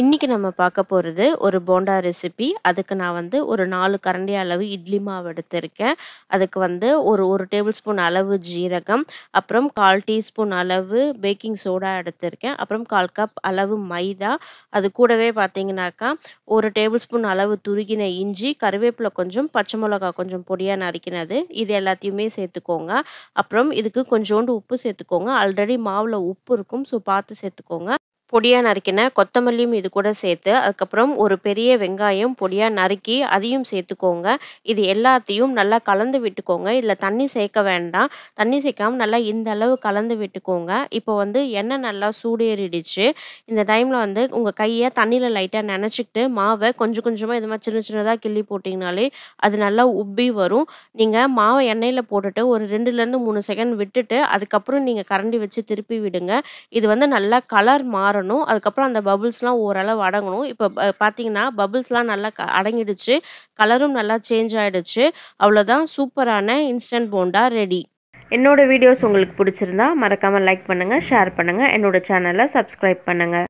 இன்றைக்கி நம்ம பார்க்க போகிறது ஒரு போண்டா ரெசிபி அதுக்கு நான் வந்து ஒரு நாலு கரண்டி அளவு இட்லி மாவு எடுத்திருக்கேன் அதுக்கு வந்து ஒரு ஒரு டேபிள் ஸ்பூன் அளவு ஜீரகம் அப்புறம் கால் டீஸ்பூன் அளவு பேக்கிங் சோடா எடுத்திருக்கேன் அப்புறம் கால் கப் அளவு மைதா அது கூடவே பார்த்தீங்கன்னாக்கா ஒரு டேபிள் ஸ்பூன் அளவு துருகின இஞ்சி கருவேப்பிலை கொஞ்சம் பச்சை மிளகா கொஞ்சம் பொடியாக நறுக்கினது இது எல்லாத்தையுமே சேர்த்துக்கோங்க அப்புறம் இதுக்கு கொஞ்சோண்டு உப்பு சேர்த்துக்கோங்க ஆல்ரெடி மாவில் உப்பு இருக்கும் ஸோ பார்த்து சேர்த்துக்கோங்க பொடியாக நறுக்கின கொத்தமல்லியும் இது கூட சேர்த்து அதுக்கப்புறம் ஒரு பெரிய வெங்காயம் பொடியாக நறுக்கி அதையும் சேர்த்துக்கோங்க இது எல்லாத்தையும் நல்லா கலந்து விட்டுக்கோங்க இதில் தண்ணி சேர்க்க வேண்டாம் தண்ணி சேர்க்காமல் நல்லா இந்த அளவு கலந்து விட்டுக்கோங்க இப்போ வந்து எண்ணெய் நல்லா சூடேறிடுச்சு இந்த டைமில் வந்து உங்கள் கையை தண்ணியில் லைட்டாக நினச்சிக்கிட்டு மாவை கொஞ்சம் கொஞ்சமாக இது மாதிரி சின்ன சின்னதாக கிள்ளி போட்டிங்கனாலே அது நல்லா உப்பி வரும் நீங்கள் மாவை எண்ணெயில் போட்டுட்டு ஒரு ரெண்டுலேருந்து மூணு செகண்ட் விட்டுட்டு அதுக்கப்புறம் நீங்கள் கரண்டி வச்சு திருப்பி விடுங்க இது வந்து நல்லா கலர் மாறும் ஆறணும் அதுக்கப்புறம் அந்த பபுள்ஸ்லாம் ஓரளவு அடங்கணும் இப்போ பார்த்தீங்கன்னா பபுள்ஸ்லாம் நல்லா அடங்கிடுச்சு கலரும் நல்லா சேஞ்ச் ஆகிடுச்சு அவ்வளோதான் சூப்பரான இன்ஸ்டன்ட் போண்டா ரெடி என்னோட வீடியோஸ் உங்களுக்கு பிடிச்சிருந்தா மறக்காமல் லைக் பண்ணுங்கள் ஷேர் பண்ணுங்கள் என்னோட சேனலை சப்ஸ்கிரைப் பண்ணுங்கள்